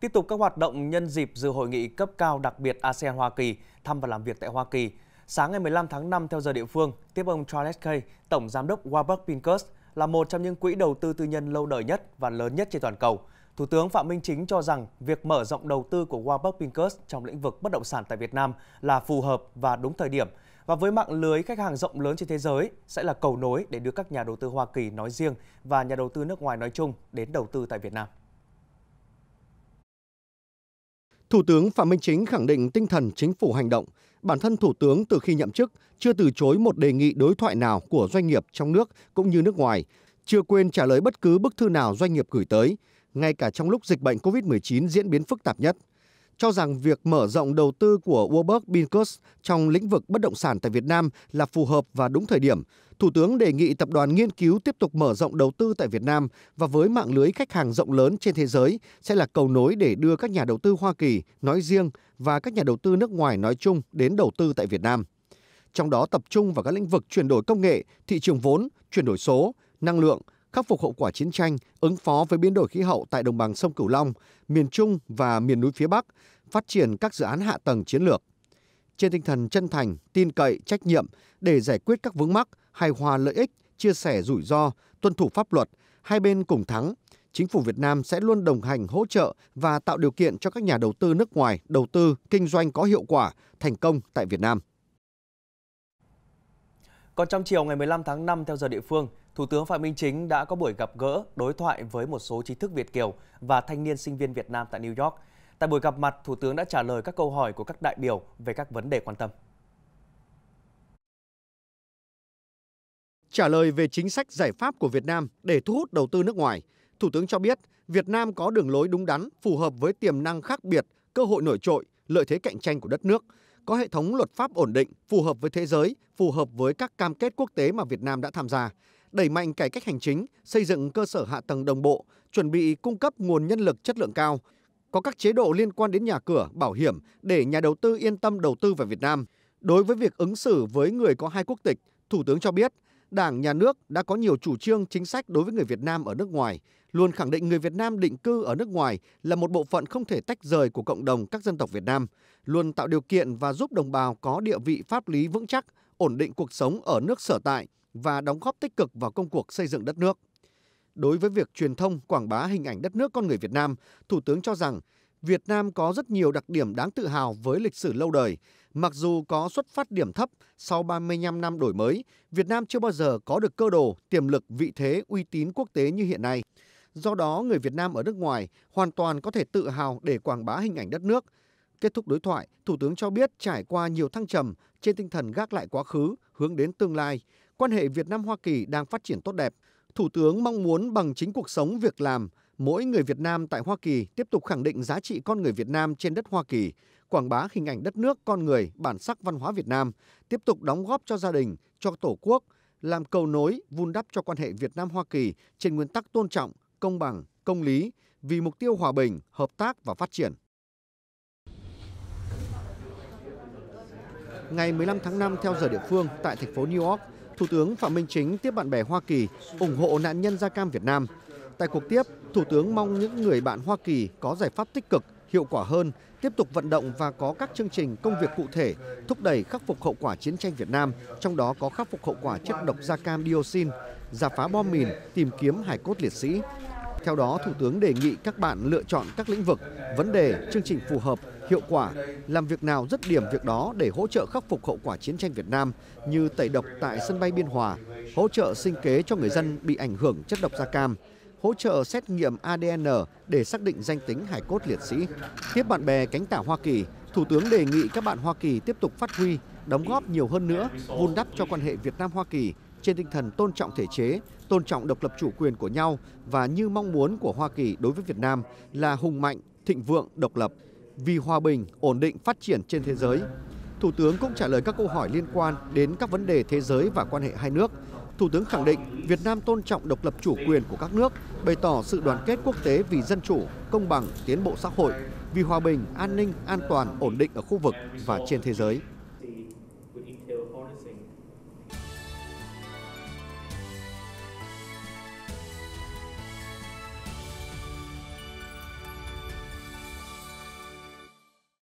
Tiếp tục các hoạt động nhân dịp dự hội nghị cấp cao đặc biệt ASEAN Hoa Kỳ thăm và làm việc tại Hoa Kỳ. Sáng ngày 15 tháng 5 theo giờ địa phương, tiếp ông Charles Kay, Tổng Giám đốc Warburg Pincus, là một trong những quỹ đầu tư tư nhân lâu đời nhất và lớn nhất trên toàn cầu. Thủ tướng Phạm Minh Chính cho rằng việc mở rộng đầu tư của Warburg Pincus trong lĩnh vực bất động sản tại Việt Nam là phù hợp và đúng thời điểm và với mạng lưới khách hàng rộng lớn trên thế giới sẽ là cầu nối để đưa các nhà đầu tư Hoa Kỳ nói riêng và nhà đầu tư nước ngoài nói chung đến đầu tư tại Việt Nam. Thủ tướng Phạm Minh Chính khẳng định tinh thần chính phủ hành động. Bản thân Thủ tướng từ khi nhậm chức chưa từ chối một đề nghị đối thoại nào của doanh nghiệp trong nước cũng như nước ngoài, chưa quên trả lời bất cứ bức thư nào doanh nghiệp gửi tới, ngay cả trong lúc dịch bệnh COVID-19 diễn biến phức tạp nhất cho rằng việc mở rộng đầu tư của Warburg Pincus trong lĩnh vực bất động sản tại Việt Nam là phù hợp và đúng thời điểm. Thủ tướng đề nghị tập đoàn nghiên cứu tiếp tục mở rộng đầu tư tại Việt Nam và với mạng lưới khách hàng rộng lớn trên thế giới sẽ là cầu nối để đưa các nhà đầu tư Hoa Kỳ nói riêng và các nhà đầu tư nước ngoài nói chung đến đầu tư tại Việt Nam. Trong đó tập trung vào các lĩnh vực chuyển đổi công nghệ, thị trường vốn, chuyển đổi số, năng lượng, khắc phục hậu quả chiến tranh, ứng phó với biến đổi khí hậu tại đồng bằng sông Cửu Long, miền Trung và miền núi phía Bắc, phát triển các dự án hạ tầng chiến lược. Trên tinh thần chân thành, tin cậy, trách nhiệm để giải quyết các vướng mắc, hài hòa lợi ích, chia sẻ rủi ro, tuân thủ pháp luật, hai bên cùng thắng. Chính phủ Việt Nam sẽ luôn đồng hành, hỗ trợ và tạo điều kiện cho các nhà đầu tư nước ngoài đầu tư kinh doanh có hiệu quả, thành công tại Việt Nam. Còn trong chiều ngày 15 tháng 5 theo giờ địa phương, Thủ tướng Phạm Minh Chính đã có buổi gặp gỡ, đối thoại với một số trí thức Việt Kiều và thanh niên sinh viên Việt Nam tại New York. Tại buổi gặp mặt, Thủ tướng đã trả lời các câu hỏi của các đại biểu về các vấn đề quan tâm. Trả lời về chính sách giải pháp của Việt Nam để thu hút đầu tư nước ngoài, Thủ tướng cho biết Việt Nam có đường lối đúng đắn, phù hợp với tiềm năng khác biệt, cơ hội nổi trội, lợi thế cạnh tranh của đất nước, có hệ thống luật pháp ổn định, phù hợp với thế giới, phù hợp với các cam kết quốc tế mà Việt Nam đã tham gia đẩy mạnh cải cách hành chính, xây dựng cơ sở hạ tầng đồng bộ, chuẩn bị cung cấp nguồn nhân lực chất lượng cao, có các chế độ liên quan đến nhà cửa, bảo hiểm để nhà đầu tư yên tâm đầu tư vào Việt Nam. Đối với việc ứng xử với người có hai quốc tịch, Thủ tướng cho biết, Đảng, Nhà nước đã có nhiều chủ trương chính sách đối với người Việt Nam ở nước ngoài, luôn khẳng định người Việt Nam định cư ở nước ngoài là một bộ phận không thể tách rời của cộng đồng các dân tộc Việt Nam, luôn tạo điều kiện và giúp đồng bào có địa vị pháp lý vững chắc, ổn định cuộc sống ở nước sở tại, và đóng góp tích cực vào công cuộc xây dựng đất nước. Đối với việc truyền thông quảng bá hình ảnh đất nước con người Việt Nam, Thủ tướng cho rằng Việt Nam có rất nhiều đặc điểm đáng tự hào với lịch sử lâu đời. Mặc dù có xuất phát điểm thấp, sau 35 năm đổi mới, Việt Nam chưa bao giờ có được cơ đồ, tiềm lực, vị thế, uy tín quốc tế như hiện nay. Do đó, người Việt Nam ở nước ngoài hoàn toàn có thể tự hào để quảng bá hình ảnh đất nước. Kết thúc đối thoại, Thủ tướng cho biết trải qua nhiều thăng trầm trên tinh thần gác lại quá khứ, hướng đến tương lai, quan hệ Việt Nam Hoa Kỳ đang phát triển tốt đẹp. Thủ tướng mong muốn bằng chính cuộc sống việc làm, mỗi người Việt Nam tại Hoa Kỳ tiếp tục khẳng định giá trị con người Việt Nam trên đất Hoa Kỳ, quảng bá hình ảnh đất nước, con người, bản sắc văn hóa Việt Nam, tiếp tục đóng góp cho gia đình, cho Tổ quốc, làm cầu nối vun đắp cho quan hệ Việt Nam Hoa Kỳ trên nguyên tắc tôn trọng, công bằng, công lý vì mục tiêu hòa bình, hợp tác và phát triển. Ngày 15 tháng 5 theo giờ địa phương tại thành phố New York, Thủ tướng Phạm Minh Chính tiếp bạn bè Hoa Kỳ ủng hộ nạn nhân da cam Việt Nam. Tại cuộc tiếp, Thủ tướng mong những người bạn Hoa Kỳ có giải pháp tích cực, hiệu quả hơn, tiếp tục vận động và có các chương trình công việc cụ thể thúc đẩy khắc phục hậu quả chiến tranh Việt Nam, trong đó có khắc phục hậu quả chất độc da cam dioxin, giả phá bom mìn, tìm kiếm hải cốt liệt sĩ. Theo đó, Thủ tướng đề nghị các bạn lựa chọn các lĩnh vực, vấn đề, chương trình phù hợp hiệu quả, làm việc nào dứt điểm việc đó để hỗ trợ khắc phục hậu quả chiến tranh Việt Nam như tẩy độc tại sân bay Biên Hòa, hỗ trợ sinh kế cho người dân bị ảnh hưởng chất độc da cam, hỗ trợ xét nghiệm ADN để xác định danh tính hải cốt liệt sĩ. Tiếp bạn bè cánh tả Hoa Kỳ, Thủ tướng đề nghị các bạn Hoa Kỳ tiếp tục phát huy, đóng góp nhiều hơn nữa, vun đắp cho quan hệ Việt Nam-Hoa Kỳ trên tinh thần tôn trọng thể chế, tôn trọng độc lập chủ quyền của nhau và như mong muốn của Hoa Kỳ đối với Việt Nam là hùng mạnh, thịnh vượng, độc lập vì hòa bình, ổn định phát triển trên thế giới. Thủ tướng cũng trả lời các câu hỏi liên quan đến các vấn đề thế giới và quan hệ hai nước. Thủ tướng khẳng định Việt Nam tôn trọng độc lập chủ quyền của các nước, bày tỏ sự đoàn kết quốc tế vì dân chủ, công bằng, tiến bộ xã hội, vì hòa bình, an ninh, an toàn, ổn định ở khu vực và trên thế giới.